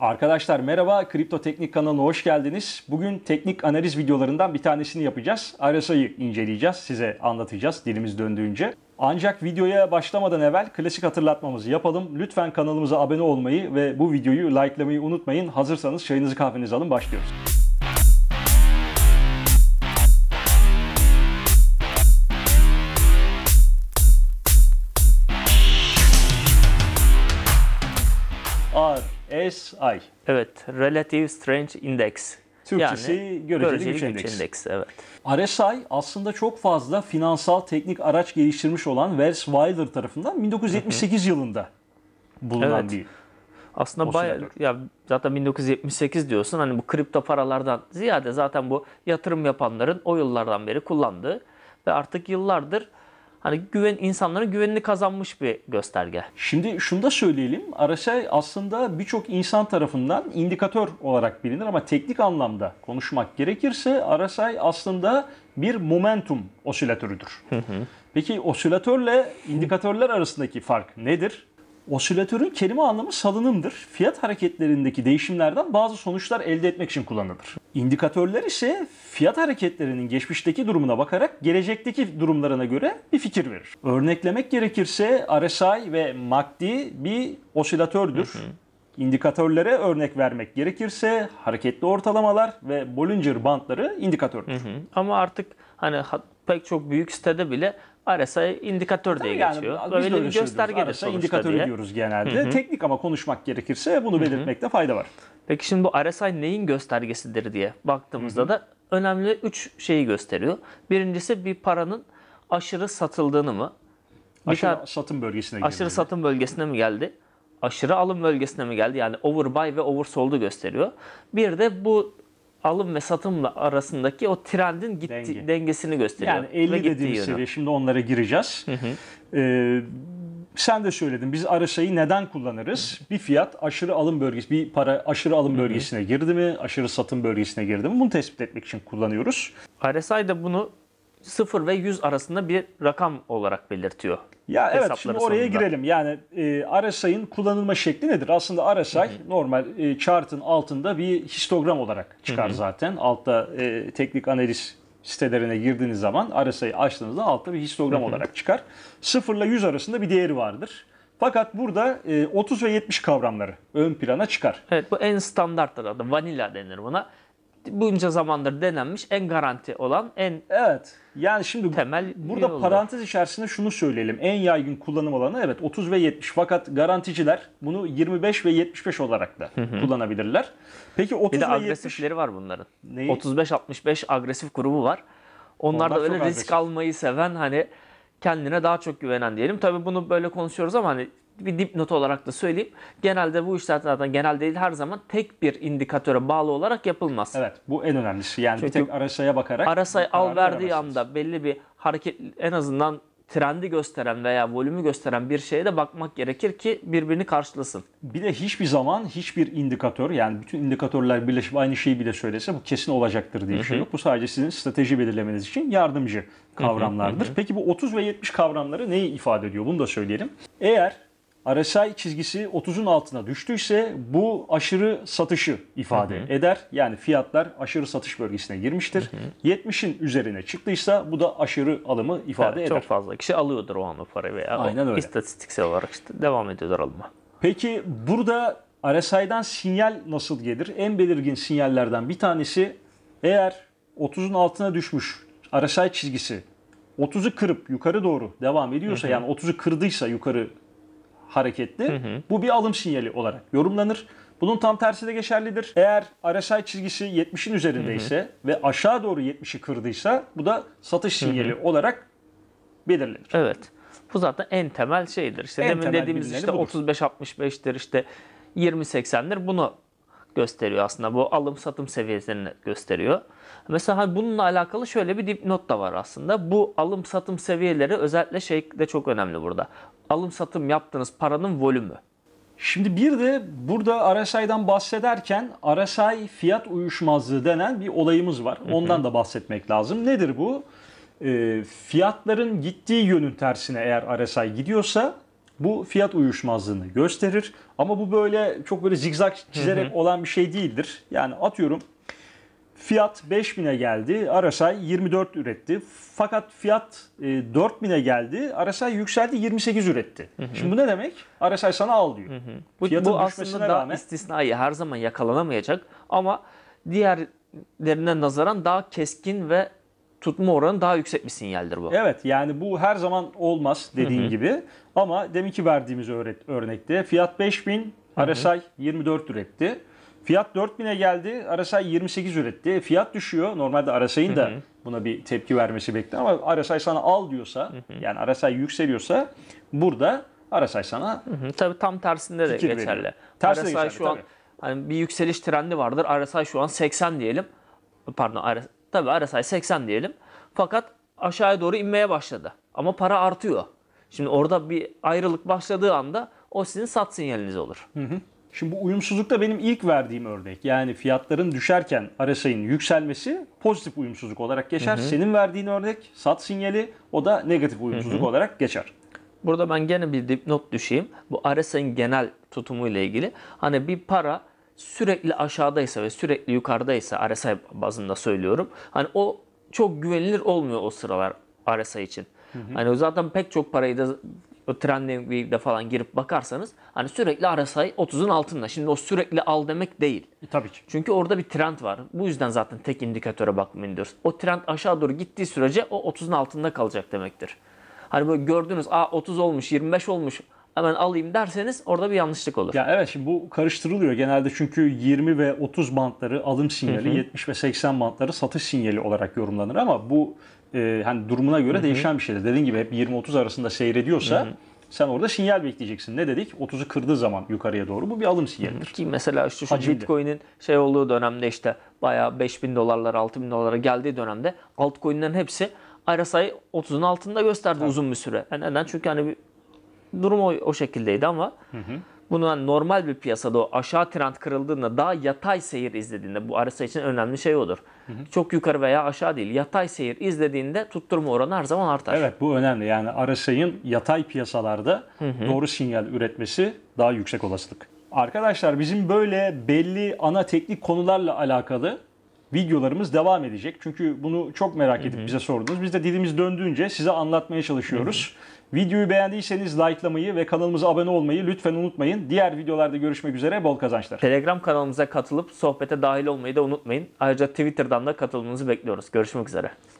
Arkadaşlar merhaba, Kripto Teknik kanalına hoş geldiniz. Bugün teknik analiz videolarından bir tanesini yapacağız. RSI'yi inceleyeceğiz, size anlatacağız dilimiz döndüğünce. Ancak videoya başlamadan evvel klasik hatırlatmamızı yapalım. Lütfen kanalımıza abone olmayı ve bu videoyu likelamayı unutmayın. Hazırsanız çayınızı kahvenizi alın, başlıyoruz. RSI. Evet, Relative Strength Index. Türkçesi yani, göreceli, göreceli güç, güç endeksi. Evet. RSI aslında çok fazla finansal teknik araç geliştirmiş olan Wells Wilder tarafından 1978 yılında bulunan evet. bir aslında baya ya zaten 1978 diyorsun hani bu kripto paralardan ziyade zaten bu yatırım yapanların o yıllardan beri kullandığı ve artık yıllardır hani güven insanların güvenini kazanmış bir gösterge. Şimdi şunu da söyleyelim. Araçay aslında birçok insan tarafından indikatör olarak bilinir ama teknik anlamda konuşmak gerekirse Araçay aslında bir momentum osilatörüdür. Peki osilatörle indikatörler arasındaki fark nedir? Osilatörün kelime anlamı salınımdır. Fiyat hareketlerindeki değişimlerden bazı sonuçlar elde etmek için kullanılır. İndikatörler ise fiyat hareketlerinin geçmişteki durumuna bakarak gelecekteki durumlarına göre bir fikir verir. Örneklemek gerekirse RSI ve MACD bir osilatördür. Hı İndikatörlere örnek vermek gerekirse hareketli ortalamalar ve Bollinger bandları indikatördür. Hı hı. Ama artık hani pek çok büyük sitede bile RSI indikatör Tabii diye yani geçiyor. Böyle bir gösterge de sonuçta indikatörü diye. diyoruz genelde. Hı-hı. Teknik ama konuşmak gerekirse bunu belirtmekte Hı-hı. fayda var. Peki şimdi bu RSI neyin göstergesidir diye baktığımızda Hı-hı. da önemli üç şeyi gösteriyor. Birincisi bir paranın aşırı satıldığını mı? Bir aşırı tar- satım bölgesine geldi. Aşırı satım bölgesine mi geldi? Aşırı alım bölgesine mi geldi? Yani overbuy ve oversold'u gösteriyor. Bir de bu alım ve satımla arasındaki o trendin gitti, Denge. dengesini gösteriyor. Yani 50 dediğimiz seviye şimdi onlara gireceğiz. Hı hı. Ee, sen de söyledin biz arasayı neden kullanırız? Hı hı. Bir fiyat aşırı alım bölgesi, bir para aşırı alım bölgesine girdi mi, aşırı satım bölgesine girdi mi bunu tespit etmek için kullanıyoruz. RSI de bunu 0 ve 100 arasında bir rakam olarak belirtiyor. Ya evet şimdi oraya sonunda. girelim. Yani e, RSI'nin kullanılma şekli nedir? Aslında RSI hı hı. normal e, chart'ın altında bir histogram olarak çıkar hı hı. zaten. Altta e, teknik analiz sitelerine girdiğiniz zaman RSI'yi açtığınızda altta bir histogram hı hı. olarak çıkar. 0 ile 100 arasında bir değeri vardır. Fakat burada e, 30 ve 70 kavramları ön plana çıkar. Evet bu en standartlar adı. Vanilla denir buna bunca zamandır denenmiş en garanti olan en Evet. Yani şimdi temel burada yolda. parantez içerisinde şunu söyleyelim. En yaygın kullanım alanı evet 30 ve 70 fakat garanticiler bunu 25 ve 75 olarak da kullanabilirler. Peki 30 Bir de ve agresifleri 70... var bunların. Neyi? 35-65 agresif grubu var. Onlar, Onlar da öyle risk almayı seven hani kendine daha çok güvenen diyelim. Tabii bunu böyle konuşuyoruz ama hani bir dipnot olarak da söyleyeyim. Genelde bu işler zaten genel değil her zaman tek bir indikatöre bağlı olarak yapılmaz. Evet bu en önemlisi. Yani Çünkü bir tek araşaya bakarak. Arasay al verdiği anda belli bir hareket en azından trendi gösteren veya volümü gösteren bir şeye de bakmak gerekir ki birbirini karşılasın. Bir de hiçbir zaman hiçbir indikatör yani bütün indikatörler birleşip aynı şeyi bile söylese bu kesin olacaktır diye bir şey yok. Bu sadece sizin strateji belirlemeniz için yardımcı kavramlardır. Hı hı hı. Peki bu 30 ve 70 kavramları neyi ifade ediyor? Bunu da söyleyelim. Eğer RSI çizgisi 30'un altına düştüyse bu aşırı satışı ifade hı hı. eder. Yani fiyatlar aşırı satış bölgesine girmiştir. 70'in üzerine çıktıysa bu da aşırı alımı ifade evet, eder. Çok fazla kişi alıyordur o an o parayı veya Aynen öyle. istatistiksel olarak işte devam ediyorlar alıma. Peki burada RSI'den sinyal nasıl gelir? En belirgin sinyallerden bir tanesi eğer 30'un altına düşmüş RSI çizgisi 30'u kırıp yukarı doğru devam ediyorsa hı hı. yani 30'u kırdıysa yukarı hareketli. Hı hı. Bu bir alım sinyali olarak yorumlanır. Bunun tam tersi de geçerlidir. Eğer RSI çizgisi 70'in üzerindeyse hı hı. ve aşağı doğru 70'i kırdıysa bu da satış sinyali hı hı. olarak belirlenir. Evet. Bu zaten en temel şeydir. İşte en demin dediğimiz işte 35-65'tir işte 20-80'dir. Bunu gösteriyor aslında. Bu alım satım seviyelerini gösteriyor. Mesela hani bununla alakalı şöyle bir dipnot da var aslında. Bu alım satım seviyeleri özellikle şey de çok önemli burada alım satım yaptığınız paranın volümü. Şimdi bir de burada arasaydan bahsederken arasay fiyat uyuşmazlığı denen bir olayımız var. Ondan da bahsetmek lazım. Nedir bu? E, fiyatların gittiği yönün tersine eğer arasay gidiyorsa bu fiyat uyuşmazlığını gösterir. Ama bu böyle çok böyle zigzag çizerek olan bir şey değildir. Yani atıyorum Fiyat 5000'e geldi. Arasay 24 üretti. Fakat fiyat 4000'e geldi. Arasay yükseldi 28 üretti. Hı hı. Şimdi bu ne demek? Arasay sana al diyor. Hı hı. Bu, Fiyatın aslında daha rağmen... istisnai her zaman yakalanamayacak ama diğerlerine nazaran daha keskin ve tutma oranı daha yüksek bir sinyaldir bu. Evet yani bu her zaman olmaz dediğin hı hı. gibi ama deminki verdiğimiz örnekte fiyat 5000 Arasay 24 üretti. Fiyat 4000'e geldi. Arasay 28 üretti. Fiyat düşüyor. Normalde Arasay'ın da buna bir tepki vermesi beklenir ama Arasay sana al diyorsa yani Arasay yükseliyorsa burada Arasay sana tabi tam tersinde de geçerli. Veriyor. Tersine Arasay şu tabii. an hani bir yükseliş trendi vardır. Arasay şu an 80 diyelim. Pardon Aras Tabi Arasay 80 diyelim. Fakat aşağıya doğru inmeye başladı. Ama para artıyor. Şimdi orada bir ayrılık başladığı anda o sizin sat sinyaliniz olur. Hı hı. Şimdi bu uyumsuzlukta benim ilk verdiğim örnek. Yani fiyatların düşerken RSI'nin yükselmesi pozitif uyumsuzluk olarak geçer. Hı hı. Senin verdiğin örnek sat sinyali o da negatif uyumsuzluk hı hı. olarak geçer. Burada ben gene bir dipnot düşeyim. Bu RSI'nin genel tutumuyla ilgili. Hani bir para sürekli aşağıdaysa ve sürekli yukarıdaysa RSI bazında söylüyorum. Hani o çok güvenilir olmuyor o sıralar RSI için. Hı hı. Hani zaten pek çok parayı da o Trendwave'de falan girip bakarsanız hani sürekli RSI 30'un altında. Şimdi o sürekli al demek değil. E, tabii ki. Çünkü orada bir trend var. Bu yüzden zaten tek indikatöre bakmayın diyoruz. O trend aşağı doğru gittiği sürece o 30'un altında kalacak demektir. Hani böyle gördünüz a 30 olmuş, 25 olmuş, hemen alayım derseniz orada bir yanlışlık olur. Ya evet şimdi bu karıştırılıyor genelde çünkü 20 ve 30 bantları alım sinyali, hı hı. 70 ve 80 bantları satış sinyali olarak yorumlanır ama bu e, hani durumuna göre hı hı. değişen bir şeydir. Dediğim gibi hep 20-30 arasında seyrediyorsa hı hı. Sen orada sinyal bekleyeceksin. Ne dedik? 30'u kırdığı zaman yukarıya doğru bu bir alım sinyalidir. Ki mesela işte şu Bitcoin'in şey olduğu dönemde işte bayağı 5000 dolarlar 6000 dolara geldiği dönemde altcoin'lerin hepsi RSI 30'un altında gösterdi evet. uzun bir süre. Yani e neden? Çünkü hani durum o, o şekildeydi ama hı hı. bundan normal bir piyasada o aşağı trend kırıldığında daha yatay seyir izlediğinde bu arsa için önemli şey odur. Hı hı. Çok yukarı veya aşağı değil yatay seyir izlediğinde tutturma oranı her zaman artar. Evet bu önemli yani arsayın yatay piyasalarda hı hı. doğru sinyal üretmesi daha yüksek olasılık. Arkadaşlar bizim böyle belli ana teknik konularla alakalı videolarımız devam edecek. Çünkü bunu çok merak edip Hı-hı. bize sordunuz. Biz de dilimiz döndüğünce size anlatmaya çalışıyoruz. Hı-hı. Videoyu beğendiyseniz likelamayı ve kanalımıza abone olmayı lütfen unutmayın. Diğer videolarda görüşmek üzere. Bol kazançlar. Telegram kanalımıza katılıp sohbete dahil olmayı da unutmayın. Ayrıca Twitter'dan da katılımınızı bekliyoruz. Görüşmek üzere.